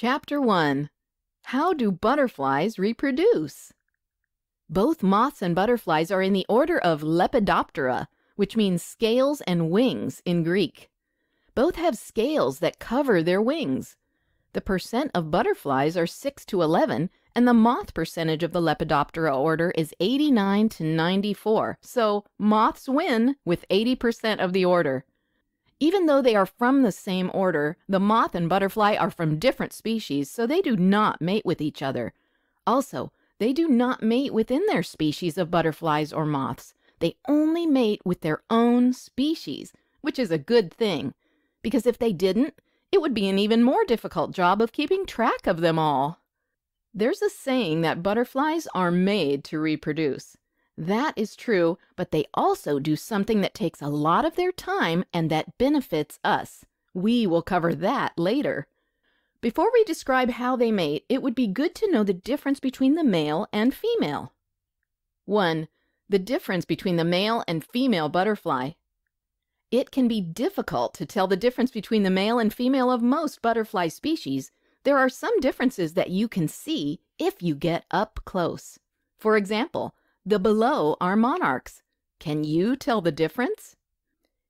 Chapter 1 How do butterflies reproduce? Both moths and butterflies are in the order of Lepidoptera, which means scales and wings in Greek. Both have scales that cover their wings. The percent of butterflies are 6 to 11, and the moth percentage of the Lepidoptera order is 89 to 94. So moths win with 80% of the order. Even though they are from the same order, the moth and butterfly are from different species, so they do not mate with each other. Also, they do not mate within their species of butterflies or moths. They only mate with their own species, which is a good thing, because if they didn't, it would be an even more difficult job of keeping track of them all. There's a saying that butterflies are made to reproduce. That is true, but they also do something that takes a lot of their time and that benefits us. We will cover that later. Before we describe how they mate, it would be good to know the difference between the male and female. 1. The difference between the male and female butterfly. It can be difficult to tell the difference between the male and female of most butterfly species. There are some differences that you can see if you get up close. For example, the below are monarchs. Can you tell the difference?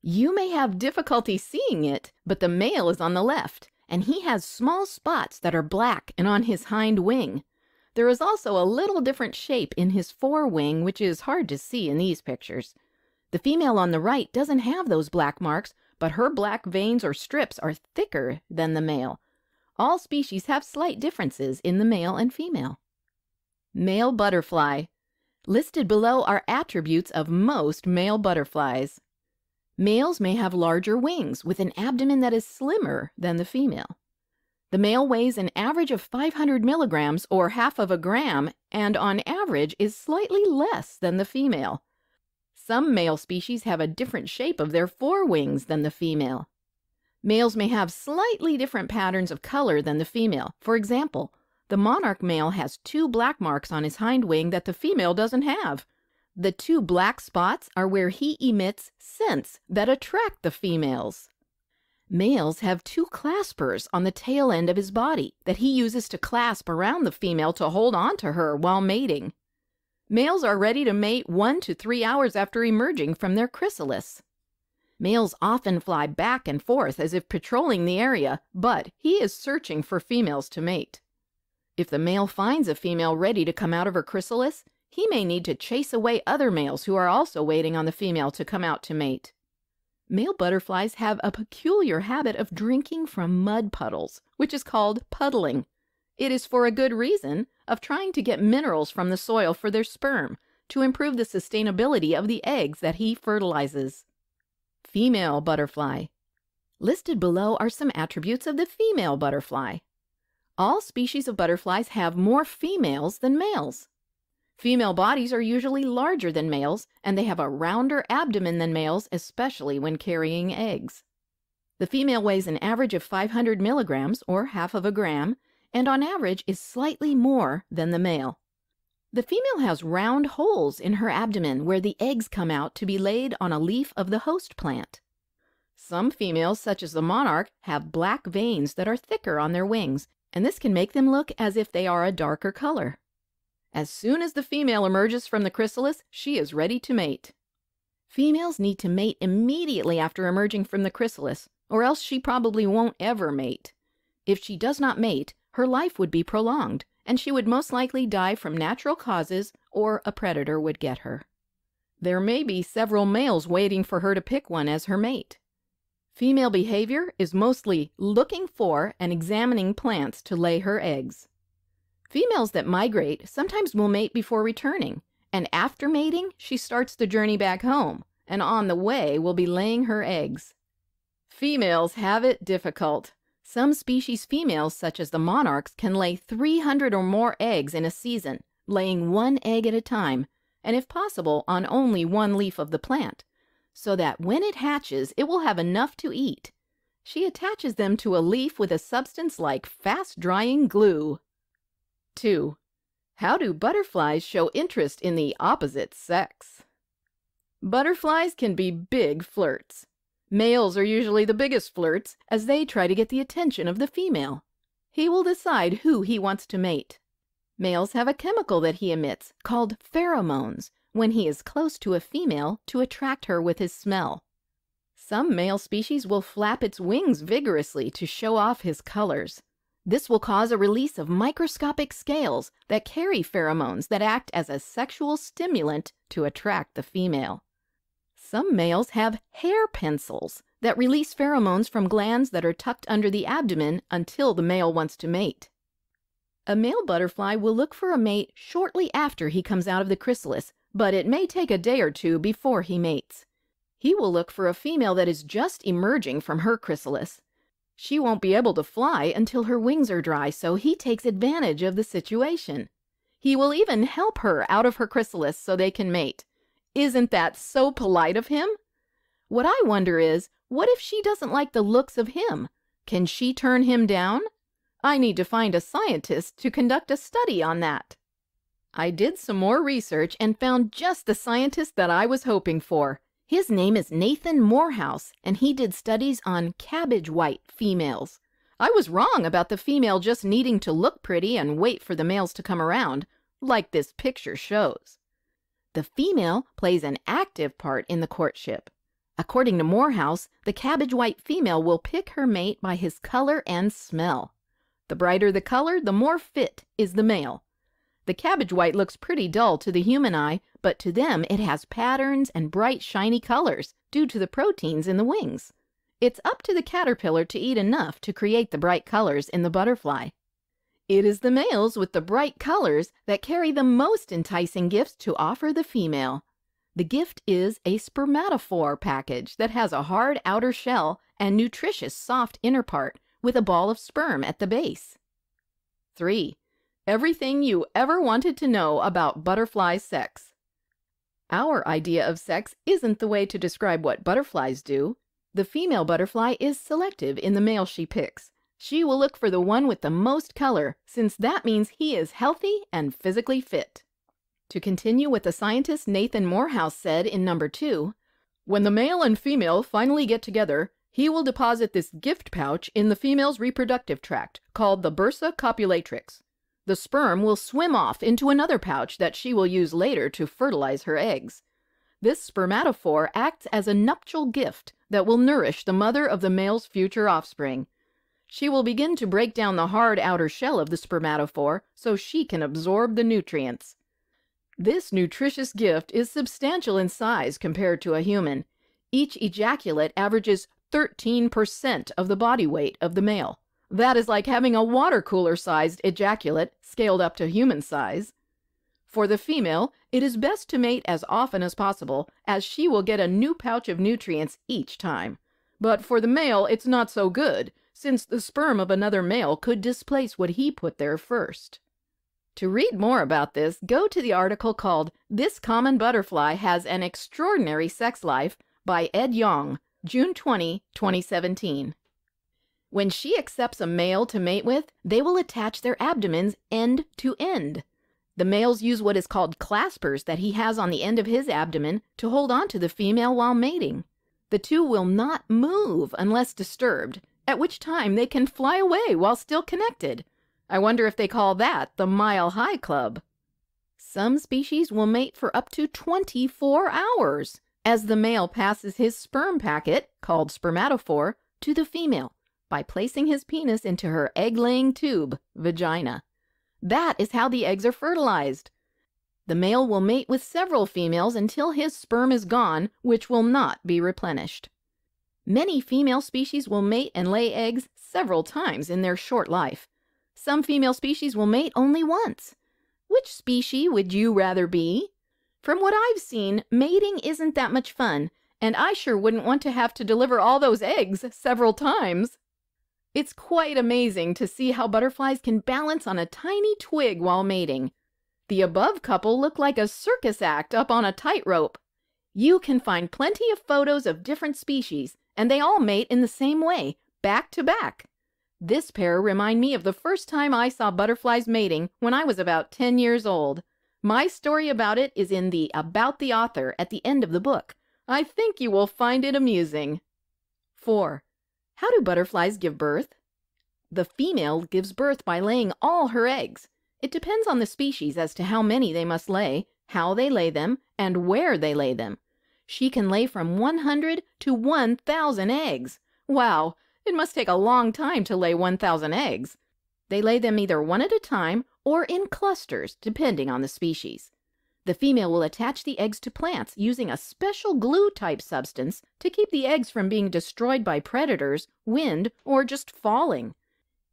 You may have difficulty seeing it, but the male is on the left, and he has small spots that are black and on his hind wing. There is also a little different shape in his forewing, which is hard to see in these pictures. The female on the right doesn't have those black marks, but her black veins or strips are thicker than the male. All species have slight differences in the male and female. Male butterfly. Listed below are attributes of most male butterflies. Males may have larger wings with an abdomen that is slimmer than the female. The male weighs an average of 500 milligrams or half of a gram and on average is slightly less than the female. Some male species have a different shape of their forewings than the female. Males may have slightly different patterns of color than the female. For example, the monarch male has two black marks on his hind wing that the female doesn't have. The two black spots are where he emits scents that attract the females. Males have two claspers on the tail end of his body that he uses to clasp around the female to hold on to her while mating. Males are ready to mate one to three hours after emerging from their chrysalis. Males often fly back and forth as if patrolling the area, but he is searching for females to mate. If the male finds a female ready to come out of her chrysalis, he may need to chase away other males who are also waiting on the female to come out to mate. Male butterflies have a peculiar habit of drinking from mud puddles, which is called puddling. It is for a good reason of trying to get minerals from the soil for their sperm to improve the sustainability of the eggs that he fertilizes. Female butterfly. Listed below are some attributes of the female butterfly. All species of butterflies have more females than males. Female bodies are usually larger than males, and they have a rounder abdomen than males, especially when carrying eggs. The female weighs an average of 500 milligrams, or half of a gram, and on average is slightly more than the male. The female has round holes in her abdomen where the eggs come out to be laid on a leaf of the host plant. Some females, such as the monarch, have black veins that are thicker on their wings and this can make them look as if they are a darker color. As soon as the female emerges from the chrysalis, she is ready to mate. Females need to mate immediately after emerging from the chrysalis, or else she probably won't ever mate. If she does not mate, her life would be prolonged, and she would most likely die from natural causes or a predator would get her. There may be several males waiting for her to pick one as her mate. Female behavior is mostly looking for and examining plants to lay her eggs. Females that migrate sometimes will mate before returning, and after mating, she starts the journey back home, and on the way will be laying her eggs. Females have it difficult. Some species females, such as the monarchs, can lay 300 or more eggs in a season, laying one egg at a time, and if possible, on only one leaf of the plant, so that when it hatches, it will have enough to eat. She attaches them to a leaf with a substance like fast-drying glue. 2. How do butterflies show interest in the opposite sex? Butterflies can be big flirts. Males are usually the biggest flirts as they try to get the attention of the female. He will decide who he wants to mate. Males have a chemical that he emits called pheromones, when he is close to a female to attract her with his smell. Some male species will flap its wings vigorously to show off his colors. This will cause a release of microscopic scales that carry pheromones that act as a sexual stimulant to attract the female. Some males have hair pencils that release pheromones from glands that are tucked under the abdomen until the male wants to mate. A male butterfly will look for a mate shortly after he comes out of the chrysalis but it may take a day or two before he mates. He will look for a female that is just emerging from her chrysalis. She won't be able to fly until her wings are dry, so he takes advantage of the situation. He will even help her out of her chrysalis so they can mate. Isn't that so polite of him? What I wonder is, what if she doesn't like the looks of him? Can she turn him down? I need to find a scientist to conduct a study on that. I did some more research and found just the scientist that I was hoping for. His name is Nathan Morehouse, and he did studies on cabbage white females. I was wrong about the female just needing to look pretty and wait for the males to come around, like this picture shows. The female plays an active part in the courtship. According to Morehouse, the cabbage white female will pick her mate by his color and smell. The brighter the color, the more fit is the male. The cabbage white looks pretty dull to the human eye, but to them it has patterns and bright shiny colors due to the proteins in the wings. It's up to the caterpillar to eat enough to create the bright colors in the butterfly. It is the males with the bright colors that carry the most enticing gifts to offer the female. The gift is a spermatophore package that has a hard outer shell and nutritious soft inner part with a ball of sperm at the base. 3. Everything you ever wanted to know about butterfly sex. Our idea of sex isn't the way to describe what butterflies do. The female butterfly is selective in the male she picks. She will look for the one with the most color, since that means he is healthy and physically fit. To continue what the scientist Nathan Morehouse said in number two, when the male and female finally get together, he will deposit this gift pouch in the female's reproductive tract, called the bursa copulatrix. The sperm will swim off into another pouch that she will use later to fertilize her eggs. This spermatophore acts as a nuptial gift that will nourish the mother of the male's future offspring. She will begin to break down the hard outer shell of the spermatophore so she can absorb the nutrients. This nutritious gift is substantial in size compared to a human. Each ejaculate averages 13% of the body weight of the male. That is like having a water cooler sized ejaculate scaled up to human size. For the female, it is best to mate as often as possible, as she will get a new pouch of nutrients each time. But for the male, it's not so good, since the sperm of another male could displace what he put there first. To read more about this, go to the article called This Common Butterfly Has an Extraordinary Sex Life by Ed Yong, June 20, 2017. When she accepts a male to mate with, they will attach their abdomens end to end. The males use what is called claspers that he has on the end of his abdomen to hold on to the female while mating. The two will not move unless disturbed, at which time they can fly away while still connected. I wonder if they call that the mile high club. Some species will mate for up to 24 hours as the male passes his sperm packet, called spermatophore, to the female by placing his penis into her egg-laying tube, vagina. That is how the eggs are fertilized. The male will mate with several females until his sperm is gone, which will not be replenished. Many female species will mate and lay eggs several times in their short life. Some female species will mate only once. Which species would you rather be? From what I've seen, mating isn't that much fun, and I sure wouldn't want to have to deliver all those eggs several times. It's quite amazing to see how butterflies can balance on a tiny twig while mating. The above couple look like a circus act up on a tightrope. You can find plenty of photos of different species, and they all mate in the same way, back to back. This pair remind me of the first time I saw butterflies mating when I was about 10 years old. My story about it is in the About the Author at the end of the book. I think you will find it amusing. 4. How do butterflies give birth? The female gives birth by laying all her eggs. It depends on the species as to how many they must lay, how they lay them, and where they lay them. She can lay from 100 to 1,000 eggs. Wow, it must take a long time to lay 1,000 eggs. They lay them either one at a time or in clusters, depending on the species. The female will attach the eggs to plants using a special glue type substance to keep the eggs from being destroyed by predators, wind, or just falling.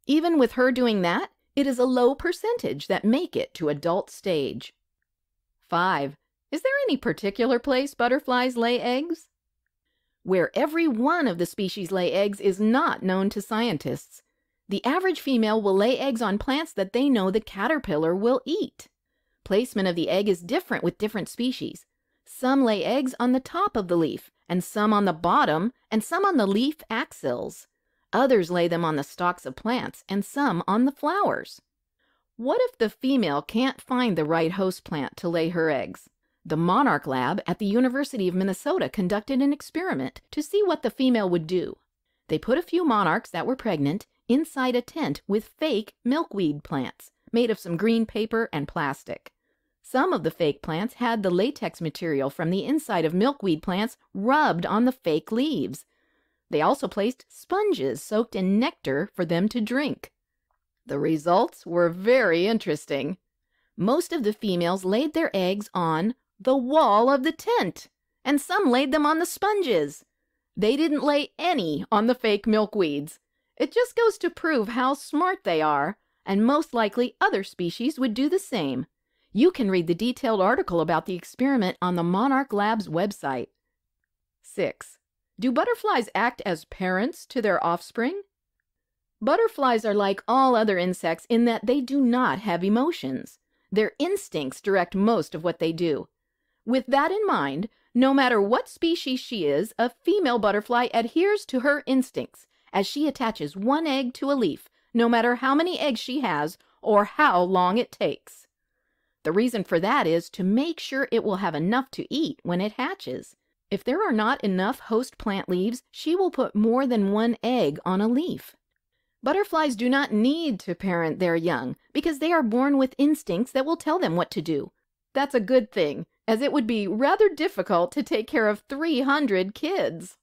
Even with her doing that, it is a low percentage that make it to adult stage. 5. Is there any particular place butterflies lay eggs? Where every one of the species lay eggs is not known to scientists. The average female will lay eggs on plants that they know the caterpillar will eat. Placement of the egg is different with different species. Some lay eggs on the top of the leaf, and some on the bottom, and some on the leaf axils. Others lay them on the stalks of plants, and some on the flowers. What if the female can't find the right host plant to lay her eggs? The Monarch Lab at the University of Minnesota conducted an experiment to see what the female would do. They put a few monarchs that were pregnant inside a tent with fake milkweed plants made of some green paper and plastic. Some of the fake plants had the latex material from the inside of milkweed plants rubbed on the fake leaves. They also placed sponges soaked in nectar for them to drink. The results were very interesting. Most of the females laid their eggs on the wall of the tent, and some laid them on the sponges. They didn't lay any on the fake milkweeds. It just goes to prove how smart they are, and most likely other species would do the same. You can read the detailed article about the experiment on the Monarch Labs website. 6. Do butterflies act as parents to their offspring? Butterflies are like all other insects in that they do not have emotions. Their instincts direct most of what they do. With that in mind, no matter what species she is, a female butterfly adheres to her instincts as she attaches one egg to a leaf, no matter how many eggs she has or how long it takes. The reason for that is to make sure it will have enough to eat when it hatches. If there are not enough host plant leaves, she will put more than one egg on a leaf. Butterflies do not need to parent their young because they are born with instincts that will tell them what to do. That's a good thing, as it would be rather difficult to take care of 300 kids.